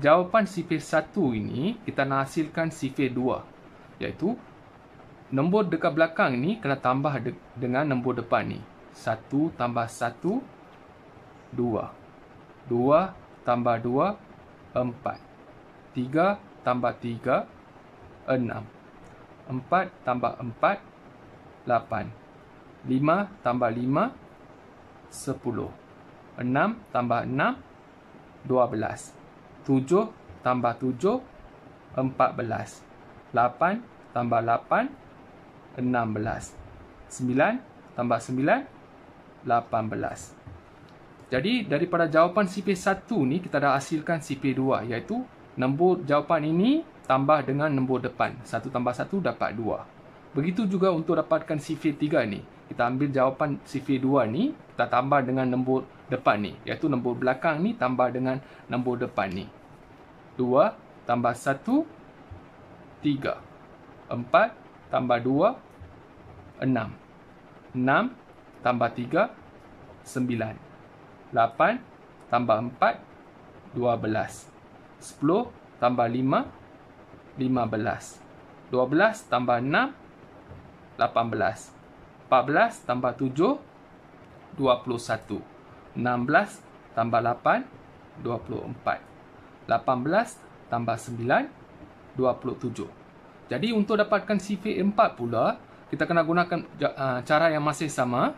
jawapan sifir 1 ini kita nak hasilkan sifir 2 iaitu nombor dekat belakang ni kena tambah de dengan nombor depan ni 1 tambah 1 2 2 tambah 2 4 3 tambah 3 6 4 tambah 4 8 5 tambah 5 10 6 tambah 6 12 7 tambah 7, 14. 8 tambah 8, 16. 9 tambah 9, 18. Jadi daripada jawapan CP1 ni kita dah hasilkan CP2 iaitu nombor jawapan ini tambah dengan nombor depan. 1 tambah 1 dapat 2. Begitu juga untuk dapatkan CP3 ni. Kita ambil jawapan CP2 ni, kita tambah dengan nombor depan ni iaitu nombor belakang ni tambah dengan nombor depan ni 2 tambah 1 3 4 tambah 2 6 6 tambah 3 9 8 tambah 4 12 10 tambah 5 15 12 tambah 6 18 14 tambah 7 21 16 tambah 8, 24. 18 tambah 9, 27. Jadi untuk dapatkan CV 4 pula, kita kena gunakan ah, cara yang masih sama.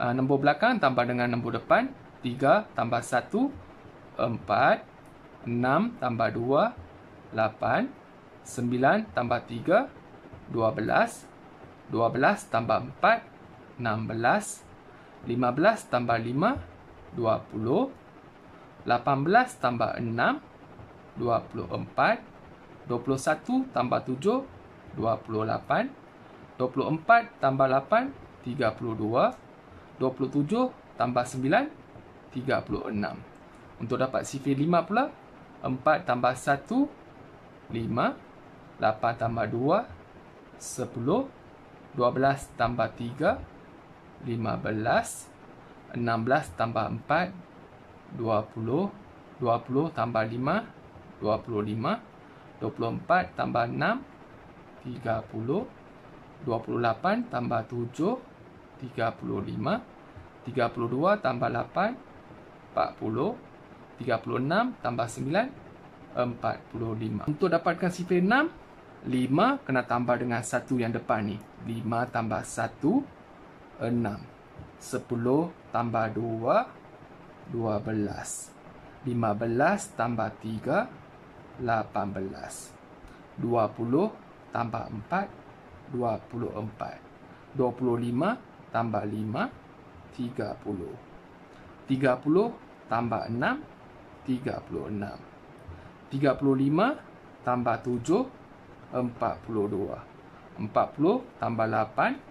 Ah, nombor belakang tambah dengan nombor depan. 3 tambah 1, 4. 6 tambah 2, 8. 9 tambah 3, 12. 12 tambah 4, 16. 15 tambah 5, 20. 18 tambah 6, 24. 21 tambah 7, 28. 24 tambah 8, 32. 27 tambah 9, 36. Untuk dapat CV 5 pula, 4 tambah 1, 5. 8 tambah 2, 10. 12 tambah 3, 12. 15 16 tambah 4 20 20 tambah 5 25 24 tambah 6 30 28 tambah 7 35 32 tambah 8 40 36 tambah 9 45 Untuk dapatkan sifir 6 5 kena tambah dengan 1 yang depan ni 5 tambah 1 Enam, sepuluh tambah dua, dua belas, lima belas tambah tiga, lapan belas, dua puluh tambah empat, empat, dua puluh dua puluh lima tambah lima, tiga puluh, tiga puluh tambah enam, enam, tiga puluh tiga puluh lima tambah tujuh, empat puluh dua, empat puluh tambah 8 42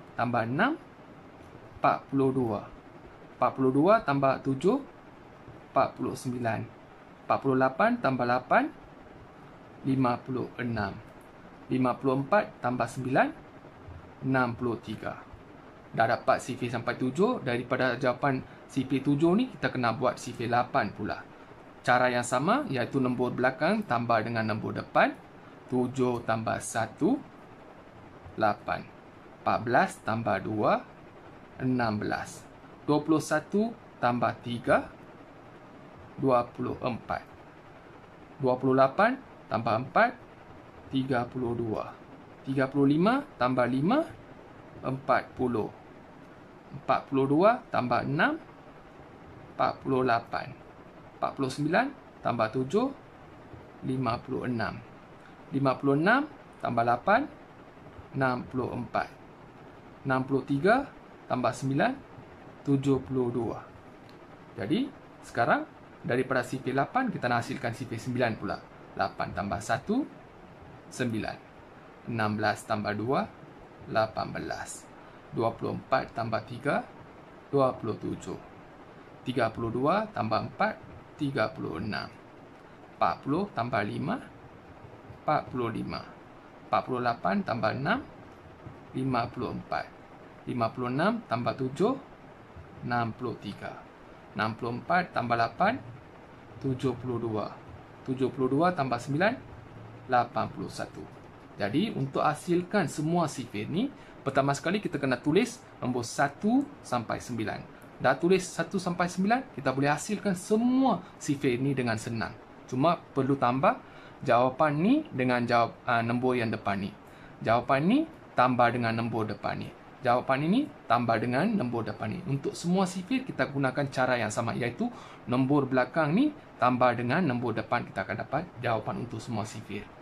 tambah 6 42 42 tambah 7 49 48 tambah 8 56 54 tambah 9 63 Dah dapat CV sampai 7 Daripada jawapan CV 7 ni Kita kena buat CV 8 pula Cara yang sama iaitu nombor belakang tambah dengan nombor depan 7 tambah 1 8 14 tambah 2, 16. 21 tambah 3, 24. 28 tambah 4, 32. 35 tambah 5, 40. 42 tambah 6, 48. 49 tambah 7, 56. 56 tambah 8, 64. 63 tambah 9 72 Jadi sekarang daripada CP8 kita nak hasilkan CP9 pula 8 tambah 1 9 16 tambah 2 18 24 tambah 3 27 32 tambah 4 36 40 tambah 5 45 48 tambah 6 54 56 tambah 7 63 64 tambah 8 72 72 tambah 9 81 Jadi untuk hasilkan semua sifir ni Pertama sekali kita kena tulis nombor 1 sampai 9 Dah tulis 1 sampai 9 Kita boleh hasilkan semua sifir ni dengan senang Cuma perlu tambah jawapan ni dengan jawab, aa, ah, nombor yang depan ni Jawapan ni tambah dengan nombor depan ni. Jawapan ini tambah dengan nombor depan ni. Untuk semua sifir kita gunakan cara yang sama iaitu nombor belakang ni tambah dengan nombor depan kita akan dapat jawapan untuk semua sifir.